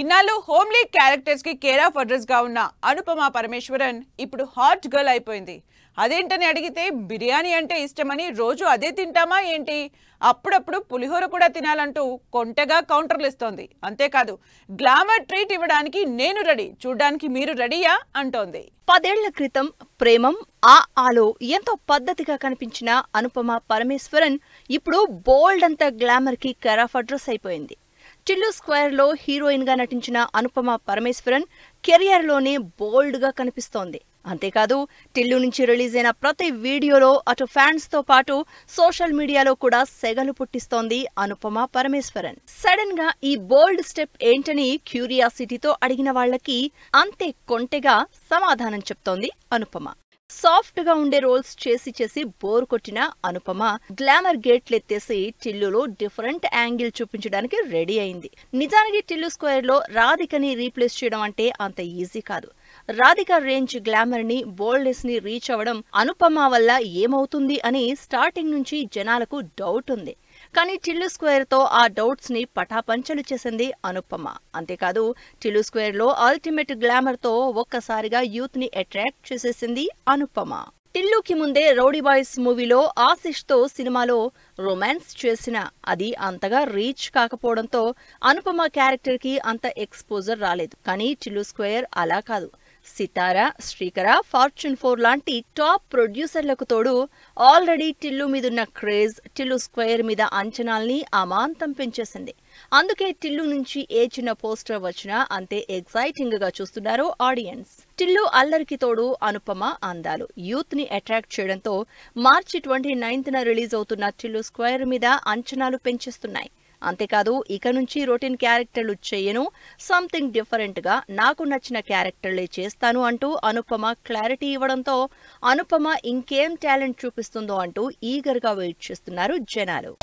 ఇన్నాళ్ళు homely characters కి care of address గా ఉన్న అనుపమ పరమేశ్వరన్ ఇప్పుడు హాట్ గర్ల్ అయిపోయింది అదేంటని అడిగితే బిర్యానీ అంటే ఇష్టమని రోజు అదే తింటామా ఏంటి అప్పుడప్పుడు పులిహోర కూడా తినాలంటూ కొంటగా కౌంటర్లు ఇస్తోంది అంతేకాదు గ్లామర్ ట్రీట్ ఇవ్వడానికి నేను రెడీ చూడ్డానికి మీరు రెడీయా అంటోంది పదేళ్ల క్రితం ప్రేమం ఆ ఆలో ఎంతో పద్ధతిగా కనిపించిన అనుపమ పరమేశ్వరన్ ఇప్పుడు బోల్డ్ అంత గ్లామర్కి కెరాఫ్ అడ్రస్ అయిపోయింది చిల్లు స్క్వేర్లో గా నటించిన అనుపమ పరమేశ్వరన్ కెరియర్లోనే బోల్డ్గా కనిపిస్తోంది అంతేకాదు టిల్లు నుంచి రిలీజ్ అయిన ప్రతి వీడియోలో అటు ఫ్యాన్స్తో పాటు సోషల్ మీడియాలో కూడా సెగలు పుట్టిస్తోంది అనుపమ పరమేశ్వరన్ సడన్ గా ఈ బోల్డ్ స్టెప్ ఏంటని క్యూరియాసిటీతో అడిగిన వాళ్లకి అంతే కొంటెగా సమాధానం చెప్తోంది అనుపమ సాఫ్ట్ గా ఉండే రోల్స్ చేసి చేసి బోర్ కొట్టిన అనుపమ గ్లామర్ గేట్లు ఎత్తేసి టిల్లులో డిఫరెంట్ యాంగిల్ చూపించడానికి రెడీ అయింది నిజానికి టిల్లు స్క్వేర్ లో రాధికని రీప్లేస్ చేయడం అంటే అంత ఈజీ కాదు రాధిక రేంజ్ గ్లామర్ని ని రీచ్ అవ్వడం అనుపమ వల్ల ఏమవుతుంది అని స్టార్టింగ్ నుంచి జనాలకు డౌట్ ఉంది కానీ టిల్లు స్క్వేర్తో ఆ డౌట్స్ని పటాపంచలు చేసింది అనుపమ అంతేకాదు టిల్లు స్క్వేర్లో అల్టిమేట్ గ్లామర్తో ఒక్కసారిగా యూత్ని అట్రాక్ట్ చేసేసింది అనుపమ టిల్లుకి ముందే రౌడీ బాయ్స్ మూవీలో ఆశిష్తో సినిమాలో రొమాన్స్ చేసిన అది అంతగా రీచ్ కాకపోవడంతో అనుపమ క్యారెక్టర్కి అంత ఎక్స్పోజర్ రాలేదు కానీ టిల్లు స్క్వేర్ అలా కాదు సితారా శ్రీకర ఫార్చ్యూన్ ఫోర్ లాంటి టాప్ ప్రొడ్యూసర్లకు తోడు ఆల్రెడీ టిల్లు మీదున్న క్రేజ్ టిల్లు స్క్వేర్ మీద అంచనాల్ని అమాంతం పెంచేసింది అందుకే టిల్లు నుంచి ఏ చిన్న పోస్టర్ వచ్చినా అంతే ఎగ్జైటింగ్ గా చూస్తున్నారు ఆడియన్స్ టిల్లు అల్లరికి తోడు అనుపమ అందాలు యూత్ ని అట్రాక్ట్ చేయడంతో మార్చి ట్వంటీ నైన్త్న రిలీజ్ అవుతున్న టిల్లు స్క్వేర్ మీద అంచనాలు పెంచేస్తున్నాయి అంతేకాదు ఇక నుంచి రొటీన్ క్యారెక్టర్లు చేయను సంథింగ్ డిఫరెంట్గా నాకు నచ్చిన క్యారెక్టర్లే చేస్తాను అంటూ అనుపమ క్లారిటీ ఇవ్వడంతో అనుపమ ఇంకేం టాలెంట్ చూపిస్తుందో అంటూ ఈగర్ గా వెయిట్ చేస్తున్నారు జనాలు